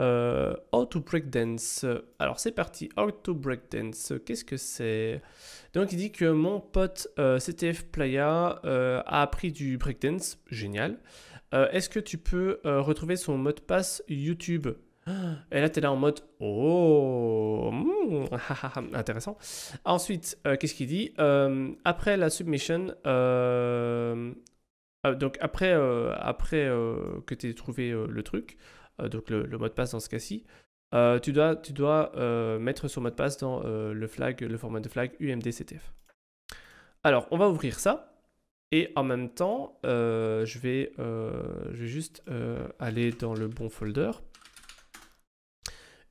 auto euh, how to breakdance. Alors c'est parti, Auto to breakdance. Qu'est-ce que c'est Donc il dit que mon pote euh, CTF Playa euh, a appris du breakdance. Génial. Est-ce que tu peux retrouver son mot de passe YouTube et là, tu es là en mode Oh, hmm, intéressant. Ensuite, qu'est-ce qu'il dit Après la submission, donc après, après que tu aies trouvé le truc, euh, donc le, mot de passe dans ce cas-ci, euh, tu dois, tu dois euh, mettre son mot de passe dans le, flag, le format de flag UMDCTF. Alors, on va ouvrir ça. Et en même temps, je, vais, je, juste aller dans le bon folder.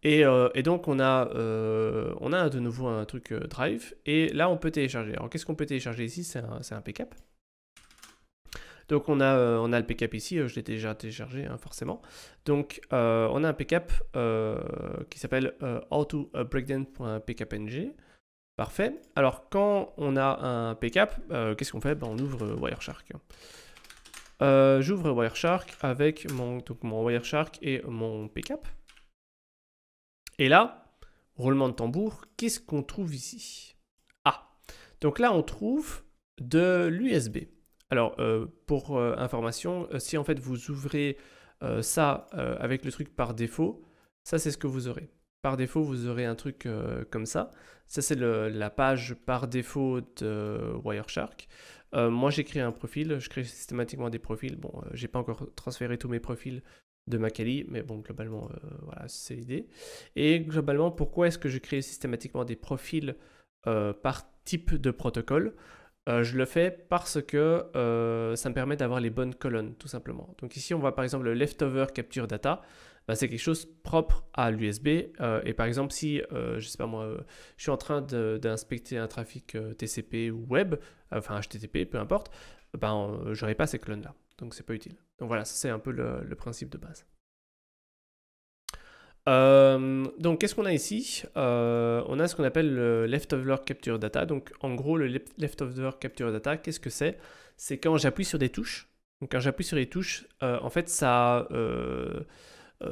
Et, donc, on a, on a de nouveau un truc Drive. Et là, on peut télécharger. Alors, qu'est-ce qu'on peut télécharger ici C'est un, un, PCAP. Donc on a, euh, on a le PCAP ici, euh, je l'ai déjà téléchargé hein, forcément. Donc euh, on a un PCAP qui s'appelle auto Parfait. Alors quand on a un PCAP, qu'est-ce qu'on fait ben, On ouvre Wireshark. j'ouvre Wireshark avec mon, mon Wireshark et mon PCAP. Et là, roulement de tambour, qu'est-ce qu'on trouve ici Ah, donc là on trouve de l'USB. Alors, euh, pour euh, information, euh, si en fait vous ouvrez ça avec le truc par défaut, ça c'est ce que vous aurez. Par défaut, vous aurez un truc comme ça. Ça c'est la page par défaut de Wireshark. moi j'ai créé un profil, je crée systématiquement des profils. Bon, j'ai pas encore transféré tous mes profils de Macali, mais bon, globalement, voilà, c'est l'idée. Et globalement, pourquoi est-ce que je crée systématiquement des profils par type de protocole euh, je le fais parce que euh, ça me permet d'avoir les bonnes colonnes, tout simplement. Donc ici, on voit par exemple le leftover capture data. Bah, c'est quelque chose propre à l'USB. Euh, et par exemple, si, je sais moi, je suis en train d'inspecter un trafic TCP ou web, enfin HTTP, peu importe, ben, bah, je n'aurai pas ces colonnes-là. Donc, c'est pas utile. Donc voilà, c'est un peu le principe de base. Euh, donc, qu'est-ce qu'on a ici euh, On a ce qu'on appelle le leftover capture data. Donc, en gros, le left leftover capture data, qu'est-ce que c'est C'est quand j'appuie sur des touches. Donc, quand j'appuie sur les touches, euh, en fait, ça,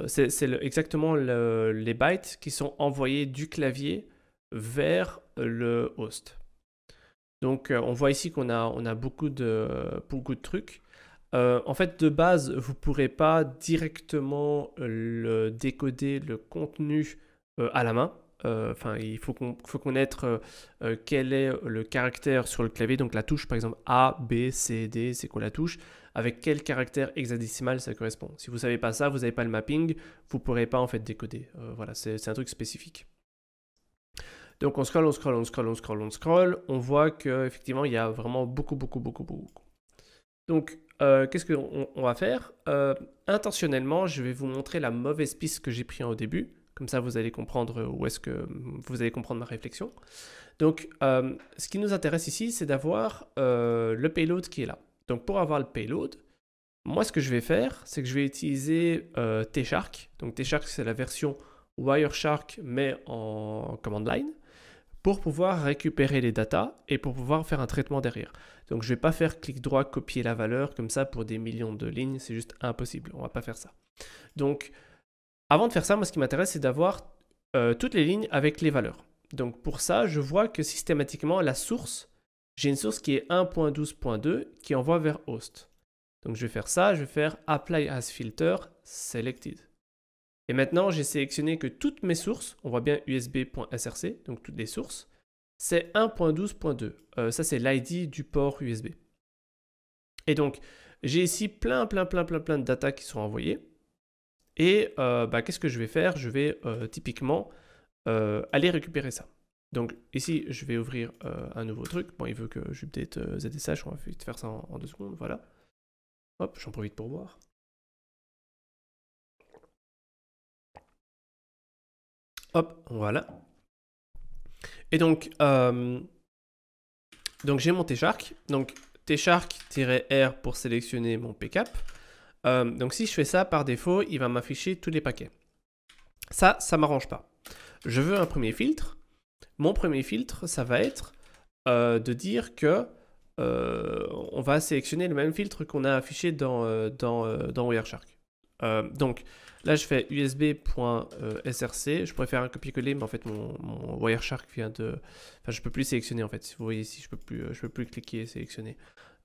c'est exactement les bytes qui sont envoyés du clavier vers le host. Donc, on voit ici qu'on a, on a beaucoup, de, beaucoup de trucs. Euh, en fait, de base, vous ne pourrez pas directement euh, le décoder le contenu euh, à la main. Enfin, il faut, qu'on, faut connaître quel est le caractère sur le clavier, donc la touche par exemple A, B, C, D, c'est quoi la touche, avec quel caractère hexadécimal ça correspond. Si vous ne savez pas ça, vous n'avez pas le mapping, vous ne pourrez pas en fait décoder. voilà, c'est, c'est un truc spécifique. Donc on scroll, on scroll, on scroll, on scroll, on scroll, on voit qu'effectivement il y a vraiment beaucoup, beaucoup, beaucoup, beaucoup. Donc euh, qu'est-ce qu'on va faire euh, Intentionnellement, je vais vous montrer la mauvaise piste que j'ai prise au début. Comme ça, vous allez comprendre où est-ce que vous allez comprendre ma réflexion. Donc, euh, ce qui nous intéresse ici, c'est d'avoir le payload qui est là. Donc, pour avoir le payload, moi, ce que je vais faire, c'est que je vais utiliser T-Shark. Donc, T-Shark, c'est la version Wireshark, mais en command line pour pouvoir récupérer les datas et pour pouvoir faire un traitement derrière. Donc je vais pas faire clic droit, copier la valeur comme ça pour des millions de lignes, c'est juste impossible, on va pas faire ça. Donc avant de faire ça, moi ce qui m'intéresse c'est d'avoir euh, toutes les lignes avec les valeurs. Donc pour ça, je vois que systématiquement la source, j'ai une source qui est 1.12.2 qui envoie vers host. Donc je vais faire ça, je vais faire apply as filter selected. Et maintenant, j'ai sélectionné que toutes mes sources, on voit bien usb.src, donc toutes les sources, c'est 1.12.2. Euh, ça, c'est l'ID du port USB. Et donc, j'ai ici plein, plein, plein, plein, plein de data qui sont envoyées. Et euh, bah, qu'est-ce que je vais faire Je vais euh, typiquement aller récupérer ça. Donc ici, je vais ouvrir un nouveau truc. Bon, il veut que j'update ZSH. On va vite faire ça en deux secondes. Voilà. Hop, j'en profite pour voir. Hop, voilà. Et euh, donc, j'ai mon T-Shark. Donc, T-Shark-R pour sélectionner mon PCAP. Euh, donc, si je fais ça par défaut, il va m'afficher tous les paquets. Ça, ça m'arrange pas. Je veux un premier filtre. Mon premier filtre, ça va être euh, de dire que on va sélectionner le même filtre qu'on a affiché dans, dans, dans Wireshark. Euh, donc là, je fais usb.src. Euh, je pourrais faire un copier-coller, mais en fait, mon, Wireshark vient de. Enfin, je peux plus sélectionner en fait. Si vous voyez ici, je peux plus, euh, je peux plus cliquer et sélectionner.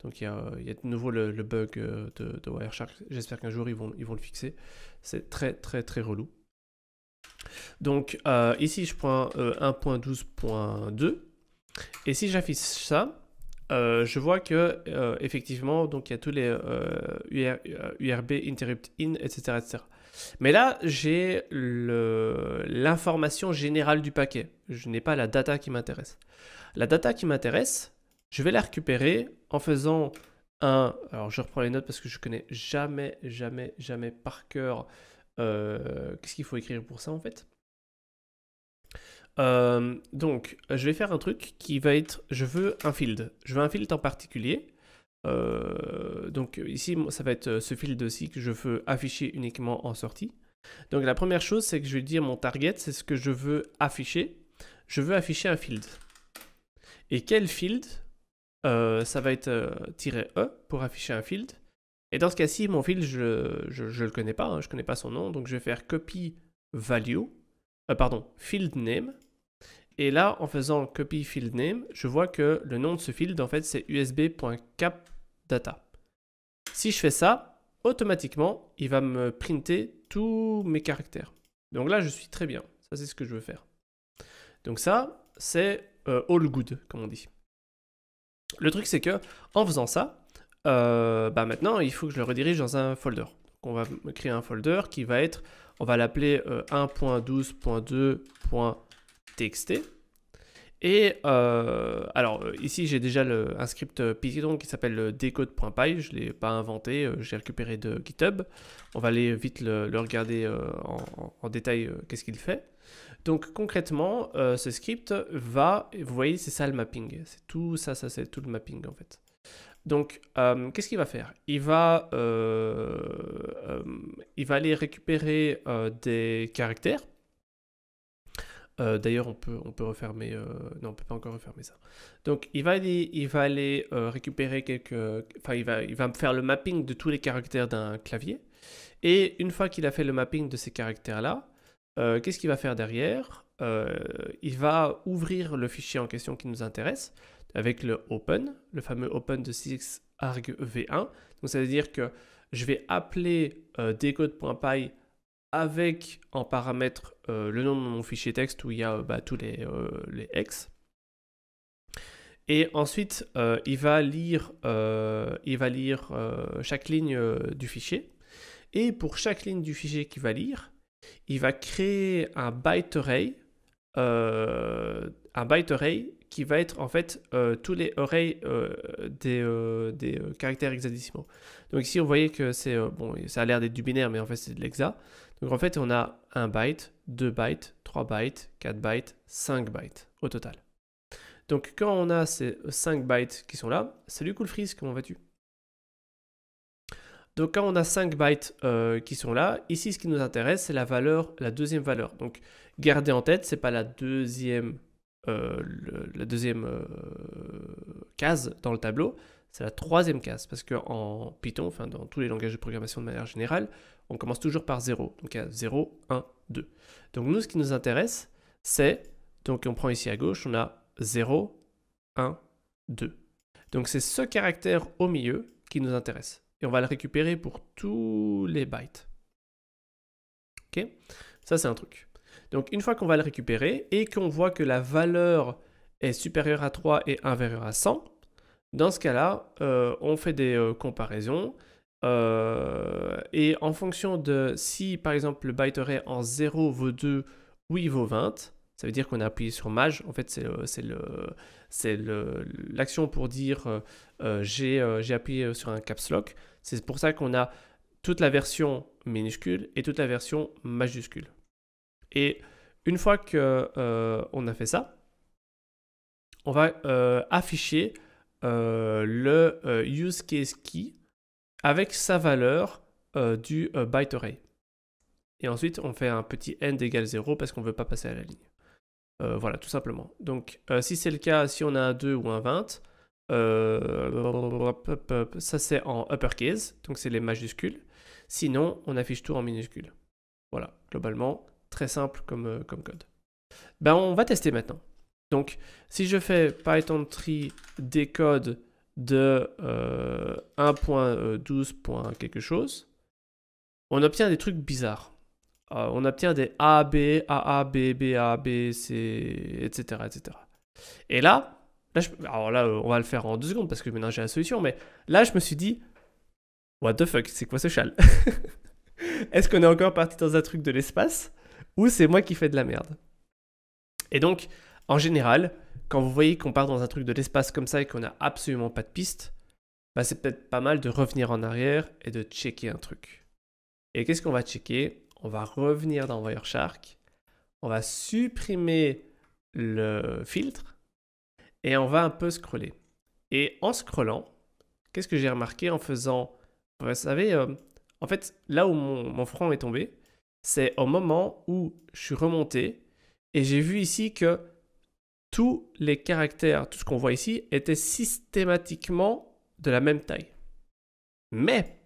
Donc il y, a, de nouveau le, bug de, Wireshark. J'espère qu'un jour ils vont, ils vont le fixer. C'est très très très relou. Donc ici je prends 1.12.2 et si j'affiche ça, euh, je vois que euh, effectivement, donc il y a tous les URB, euh, interrupt in, etc., etc. Mais là, j'ai l'information générale du paquet. Je n'ai pas la data qui m'intéresse. La data qui m'intéresse, je vais la récupérer en faisant un. Alors, je reprends les notes parce que je connais jamais, jamais, jamais par cœur. Qu'est-ce qu'il faut écrire pour ça en fait euh, donc, je vais faire un truc qui va être, je veux un field. Je veux un field en particulier. Euh, donc ici, ça va être euh, ce field aussi que je veux afficher uniquement en sortie. Donc la première chose, c'est que je vais dire mon target, c'est ce que je veux afficher. Je veux afficher un field. Et quel field Ça va être "-e", pour afficher un field. Et dans ce cas-ci, mon field, je ne le connais pas, hein. je ne connais pas son nom, donc je vais faire copy value euh, pardon, field name. Et là, en faisant copy field name, je vois que le nom de ce field, en fait, c'est usb.capdata. Si je fais ça, automatiquement, il va me printer tous mes caractères. Donc là, je suis très bien. Ça, c'est ce que je veux faire. Donc ça, c'est euh, all good, comme on dit. Le truc, c'est que en faisant ça, euh, bah, maintenant, il faut que je le redirige dans un folder. Donc, on va créer un folder qui va être on va l'appeler 1.12.2.txt. Euh, Et euh, alors euh, ici j'ai déjà le, un script Python qui s'appelle decode.py, je ne l'ai pas inventé, j'ai récupéré de GitHub. On va aller vite le, regarder en, détail qu'est-ce qu'il fait. Donc concrètement, ce script va, vous voyez c'est ça le mapping, c'est tout ça, ça c'est tout le mapping en fait. Donc, euh, qu'est-ce qu'il va faire il va, euh, euh, il va aller récupérer des caractères. D'ailleurs, on peut, on peut refermer. non, on peut pas encore refermer ça. Donc, il va aller, il va aller récupérer quelques. Enfin, il va, il va faire le mapping de tous les caractères d'un clavier. Et une fois qu'il a fait le mapping de ces caractères-là, qu'est-ce qu'il va faire derrière Il va ouvrir le fichier en question qui nous intéresse avec le open, le fameux open de 6arg v1. Donc ça veut dire que je vais appeler euh, decode.py avec en paramètre euh, le nom de mon fichier texte où il y a euh, bah, tous les, les hex. Et ensuite, il va lire, il va lire chaque ligne du fichier. Et pour chaque ligne du fichier qu'il va lire, il va créer un byte array, un byte array qui va être en fait euh, tous les oreilles euh, des, euh, caractères hexadécimaux. Donc ici, on voyait que c'est bon, ça a l'air d'être du binaire, mais en fait c'est de l'hexa. Donc en fait, on a un byte, 2 bytes, 3 bytes, 4 bytes, 5 bytes au total. Donc quand on a ces 5 bytes qui sont là, salut Cool Freeze, comment vas-tu donc quand on a 5 bytes qui sont là, ici ce qui nous intéresse c'est la valeur, la deuxième valeur. Donc gardez en tête, c'est pas la deuxième euh, la deuxième euh, case dans le tableau, c'est la troisième case. Parce qu'en Python, enfin dans tous les langages de programmation de manière générale, on commence toujours par 0. Donc à 0, 1, 2. Donc nous, ce qui nous intéresse, c'est, donc on prend ici à gauche, on a 0, 1, 2. Donc c'est ce caractère au milieu qui nous intéresse. Et on va le récupérer pour tous les bytes. Ok Ça, c'est un truc. Donc une fois qu'on va le récupérer et qu'on voit que la valeur est supérieure à 3 et inférieure à 100, dans ce cas-là, euh, on fait des euh, comparaisons. Euh, et en fonction de si par exemple le byte array en 0 vaut 2 ou il vaut 20, ça veut dire qu'on a appuyé sur maj. En fait, c'est l'action pour dire j'ai appuyé sur un caps lock. C'est pour ça qu'on a toute la version minuscule et toute la version majuscule. Et une fois que euh, on a fait ça, on va euh, afficher euh, le use case key avec sa valeur du byte array. Et ensuite, on fait un petit end égale 0 parce qu'on ne veut pas passer à la ligne. voilà, tout simplement. Donc, si c'est le cas, si on a un 2 ou un 20, ça c'est en uppercase, donc c'est les majuscules. Sinon, on affiche tout en minuscules. Voilà, globalement, Très simple euh, comme, code. Ben, on va tester maintenant. Donc, si je fais Python des codes de 1.12. Euh, euh, quelque chose, on obtient des trucs bizarres. on obtient des A, B, A, A, B, B, A, B, C, etc. etc. Et là, là, on va le faire en deux secondes parce que maintenant j'ai la solution, mais là, je me suis dit, what the fuck, c'est quoi ce châle Est-ce qu'on est encore parti dans un truc de l'espace ou c'est moi qui fais de la merde. Et donc, en général, quand vous voyez qu'on part dans un truc de l'espace comme ça et qu'on n'a absolument pas de piste, bah, c'est peut-être pas mal de revenir en arrière et de checker un truc. Et qu'est-ce qu'on va checker On va revenir dans Wireshark, on va supprimer le filtre et on va un peu scroller. Et en scrollant, qu'est-ce que j'ai remarqué en faisant Vous savez, euh, en fait, là où mon front est tombé, c'est au moment où je suis remonté et j'ai vu ici que tous les caractères, tout ce qu'on voit ici, étaient systématiquement de la même taille. Mais,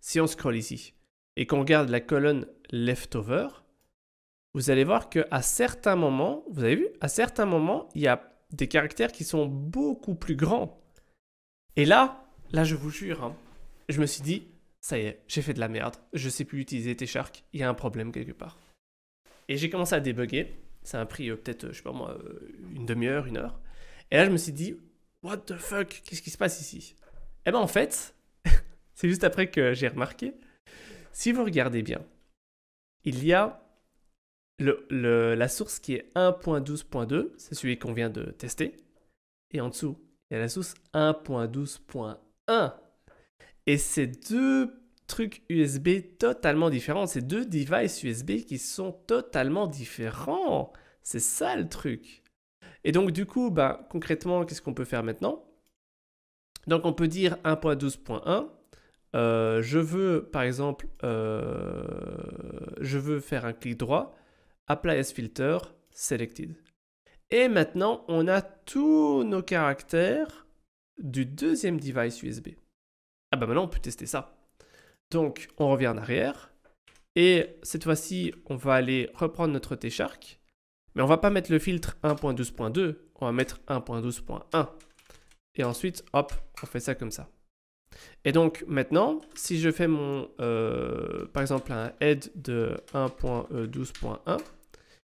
si on scrolle ici et qu'on regarde la colonne leftover, vous allez voir qu'à certains moments, vous avez vu, à certains moments, il y a des caractères qui sont beaucoup plus grands. Et là, là, je vous jure, hein, je me suis dit, ça y est, j'ai fait de la merde, je sais plus utiliser T-Shark, il y a un problème quelque part. Et j'ai commencé à débugger, ça a pris euh, peut-être, euh, je sais pas moi, euh, une demi-heure, une heure. Et là, je me suis dit, what the fuck, qu'est-ce qui se passe ici Eh ben en fait, c'est juste après que j'ai remarqué, si vous regardez bien, il y a la source qui est 1.12.2, c'est celui qu'on vient de tester. Et en dessous, il y a la source 1.12.1 et c'est deux trucs USB totalement différents, ces deux devices USB qui sont totalement différents. C'est ça le truc. Et donc du coup, bah, concrètement, qu'est-ce qu'on peut faire maintenant Donc on peut dire 1.12.1. Euh, je veux, par exemple, euh, je veux faire un clic droit, apply as filter, selected. Et maintenant, on a tous nos caractères du deuxième device USB ah bah maintenant on peut tester ça. Donc on revient en arrière, et cette fois-ci on va aller reprendre notre T-Shark, mais on va pas mettre le filtre 1.12.2, on va mettre 1.12.1. Et ensuite, hop, on fait ça comme ça. Et donc maintenant, si je fais mon, euh, par exemple, un head de 1.12.1,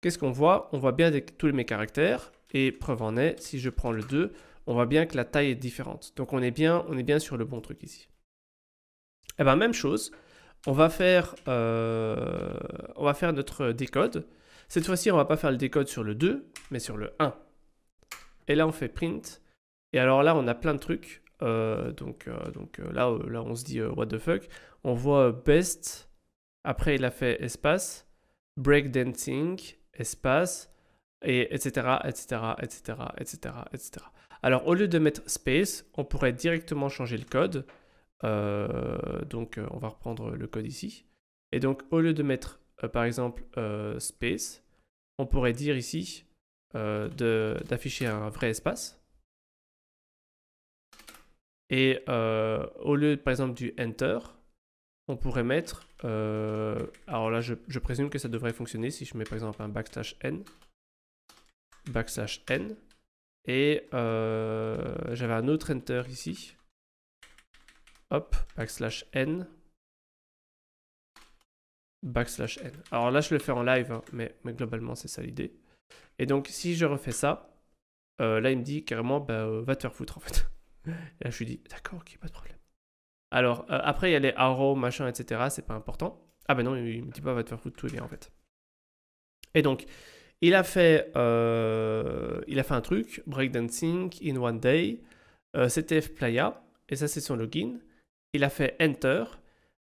qu'est-ce qu'on voit On voit bien tous mes caractères, et preuve en est, si je prends le 2, on voit bien que la taille est différente. Donc on est bien, on est bien sur le bon truc ici. Et eh bien même chose, on va faire, euh, on va faire notre décode. Cette fois-ci, on va pas faire le décode sur le 2, mais sur le 1. Et là, on fait print. Et alors là, on a plein de trucs. Euh, donc euh, donc là, là, on se dit what the fuck. On voit best. Après, il a fait espace, break dancing espace, et etc., etc., etc., etc., etc. Alors au lieu de mettre space, on pourrait directement changer le code. Euh, donc euh, on va reprendre le code ici. Et donc au lieu de mettre euh, par exemple space, on pourrait dire ici d'afficher un vrai espace. Et au lieu par exemple du enter, on pourrait mettre, alors là je, je présume que ça devrait fonctionner si je mets par exemple un backslash n, backslash n, et euh, j'avais un autre enter ici. Hop, backslash n. Backslash n. Alors là, je le fais en live, hein, mais, mais, globalement, c'est ça l'idée. Et donc, si je refais ça, euh, là, il me dit carrément, bah, euh, va te faire foutre en fait. Et là, je lui dis, d'accord, ok, pas de problème. Alors, après, il y a les arrows, machin, etc. C'est pas important. Ah, ben non, il me dit pas, va te faire foutre, tout est bien en fait. Et donc, il a fait, euh, il a fait un truc, Breakdancing in One Day, euh, CTF Playa, et ça c'est son login. Il a fait Enter.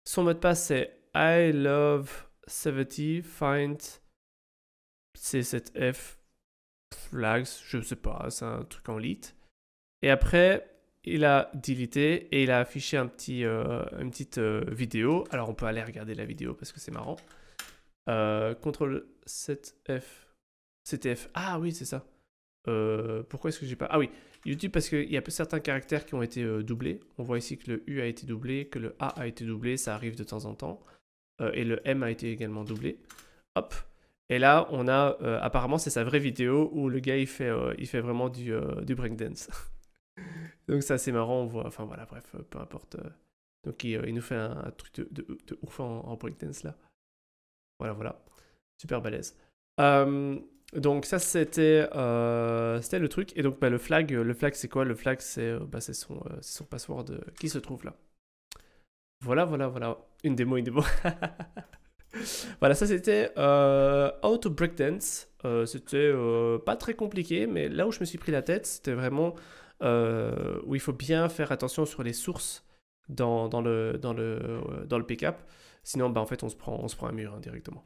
Son mot de passe c'est I love 70 find C7F flags, je sais pas, c'est un truc en lit. Et après, il a deleté et il a affiché un petit, euh, une petite euh, vidéo. Alors on peut aller regarder la vidéo parce que c'est marrant. CTRL 7F CTF. Ah oui, c'est ça. Euh, pourquoi est-ce que j'ai pas. Ah oui, YouTube parce qu'il y a certains caractères qui ont été euh, doublés. On voit ici que le U a été doublé, que le A a été doublé, ça arrive de temps en temps. Euh, et le M a été également doublé. Hop. Et là, on a. apparemment, c'est sa vraie vidéo où le gars il fait, il fait vraiment du, du breakdance. Donc, ça, c'est marrant. On voit. Enfin, voilà, bref, peu importe. Donc, il, nous fait un, truc de, ouf en, en breakdance là. Voilà, voilà. Super balèze. Euh, donc ça c'était euh, c'était le truc et donc bah, le flag euh, le flag c'est quoi le flag c'est euh, bah, c'est son son password qui se trouve là. Voilà voilà voilà une démo une démo. voilà ça c'était euh, How to Breakdance c'était pas très compliqué mais là où je me suis pris la tête c'était vraiment où il faut bien faire attention sur les sources dans, dans le dans le dans le sinon bah en fait on se prend on se prend un mur hein, directement.